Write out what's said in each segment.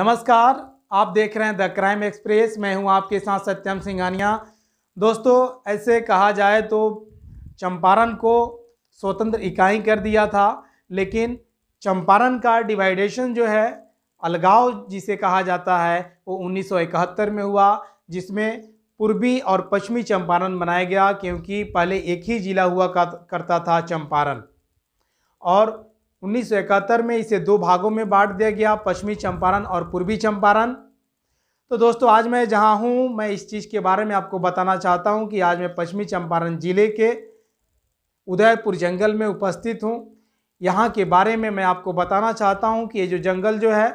नमस्कार आप देख रहे हैं द क्राइम एक्सप्रेस मैं हूं आपके साथ सत्यम सिंघानिया दोस्तों ऐसे कहा जाए तो चंपारण को स्वतंत्र इकाई कर दिया था लेकिन चंपारण का डिवाइडेशन जो है अलगाव जिसे कहा जाता है वो 1971 में हुआ जिसमें पूर्वी और पश्चिमी चंपारण बनाया गया क्योंकि पहले एक ही जिला हुआ करता था चंपारण और उन्नीस में इसे दो भागों में बांट दिया गया पश्चिमी चंपारण और पूर्वी चंपारण तो दोस्तों आज मैं जहां हूं मैं इस चीज़ के बारे में आपको बताना चाहता हूं कि आज मैं पश्चिमी चंपारण ज़िले के उदयपुर जंगल में उपस्थित हूं यहां के बारे में मैं आपको बताना चाहता हूं कि ये जो जंगल जो है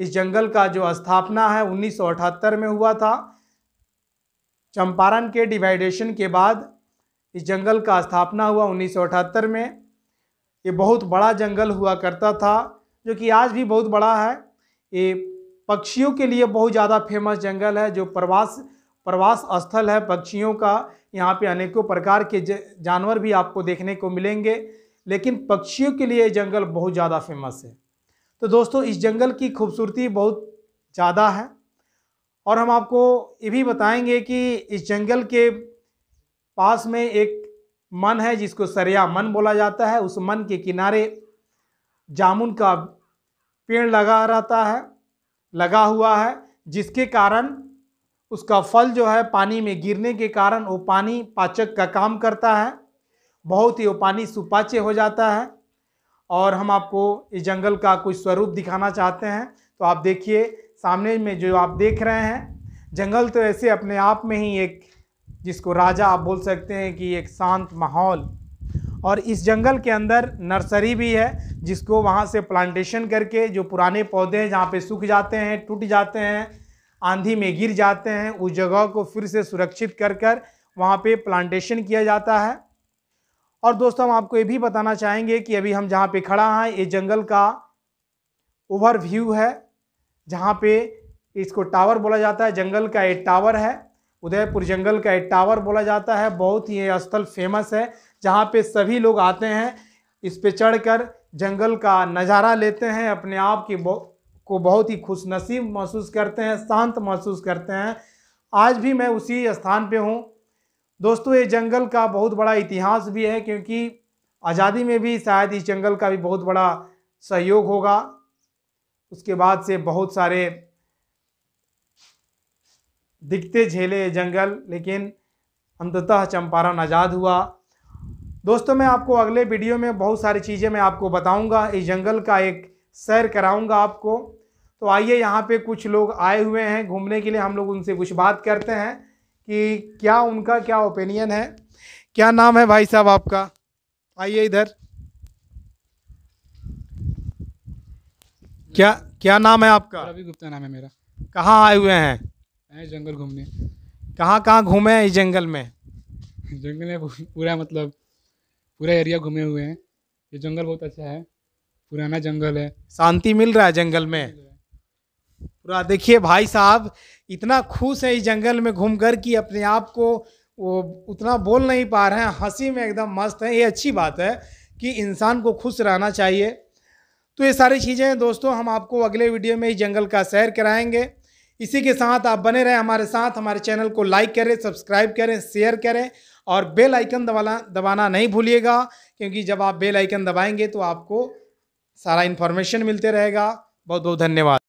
इस जंगल का जो स्थापना है उन्नीस में हुआ था चंपारण के डिवाइडेशन के बाद इस जंगल का स्थापना हुआ उन्नीस में ये बहुत बड़ा जंगल हुआ करता था जो कि आज भी बहुत बड़ा है ये पक्षियों के लिए बहुत ज़्यादा फेमस जंगल है जो प्रवास प्रवास स्थल है पक्षियों का यहाँ पे अनेकों प्रकार के जानवर भी आपको देखने को मिलेंगे लेकिन पक्षियों के लिए जंगल बहुत ज़्यादा फेमस है तो दोस्तों इस जंगल की खूबसूरती बहुत ज़्यादा है और हम आपको ये भी बताएंगे कि इस जंगल के पास में एक मन है जिसको सरिया मन बोला जाता है उस मन के किनारे जामुन का पेड़ लगा रहता है लगा हुआ है जिसके कारण उसका फल जो है पानी में गिरने के कारण वो पानी पाचक का काम करता है बहुत ही वो पानी सुपाच्य हो जाता है और हम आपको इस जंगल का कुछ स्वरूप दिखाना चाहते हैं तो आप देखिए सामने में जो आप देख रहे हैं जंगल तो ऐसे अपने आप में ही एक जिसको राजा आप बोल सकते हैं कि एक शांत माहौल और इस जंगल के अंदर नर्सरी भी है जिसको वहाँ से प्लांटेशन करके जो पुराने पौधे हैं जहाँ पे सूख जाते हैं टूट जाते हैं आंधी में गिर जाते हैं उस जगह को फिर से सुरक्षित कर कर वहाँ पर प्लांटेशन किया जाता है और दोस्तों हम आपको ये भी बताना चाहेंगे कि अभी हम जहाँ पे खड़ा हैं ये जंगल का ओवरव्यू है जहाँ पे इसको टावर बोला जाता है जंगल का एक टावर है उदयपुर जंगल का एक टावर बोला जाता है बहुत ही स्थल फेमस है जहाँ पे सभी लोग आते हैं इस पे चढ़कर जंगल का नज़ारा लेते हैं अपने आप की को बहुत ही खुशनसीब महसूस करते हैं शांत महसूस करते हैं आज भी मैं उसी स्थान पे हूँ दोस्तों ये जंगल का बहुत बड़ा इतिहास भी है क्योंकि आज़ादी में भी शायद इस जंगल का भी बहुत बड़ा सहयोग होगा उसके बाद से बहुत सारे दिखते झेले जंगल लेकिन अंततः चंपारण आज़ाद हुआ दोस्तों मैं आपको अगले वीडियो में बहुत सारी चीज़ें मैं आपको बताऊंगा इस जंगल का एक सैर कराऊंगा आपको तो आइए यहाँ पे कुछ लोग आए हुए हैं घूमने के लिए हम लोग उनसे कुछ बात करते हैं कि क्या उनका क्या ओपिनियन है क्या नाम है भाई साहब आपका आइए इधर क्या क्या नाम है आपका रवि गुप्ता नाम है मेरा कहाँ आए हुए हैं आए जंगल घूमने कहाँ कहाँ घूमे हैं इस जंगल में जंगल में पूरा मतलब पूरा एरिया घूमे हुए हैं ये जंगल बहुत अच्छा है पुराना जंगल है शांति मिल रहा है जंगल में पूरा देखिए भाई साहब इतना खुश है इस जंगल में घूम कर कि अपने आप को वो उतना बोल नहीं पा रहे हैं हंसी में एकदम मस्त है ये अच्छी बात है कि इंसान को खुश रहना चाहिए तो ये सारी चीज़ें हैं दोस्तों हम आपको अगले वीडियो में इस जंगल का सैर कराएंगे इसी के साथ आप बने रहें हमारे साथ हमारे चैनल को लाइक करें सब्सक्राइब करें शेयर करें और बेल आइकन दबाना दबाना नहीं भूलिएगा क्योंकि जब आप बेल आइकन दबाएंगे तो आपको सारा इन्फॉर्मेशन मिलते रहेगा बहुत बहुत धन्यवाद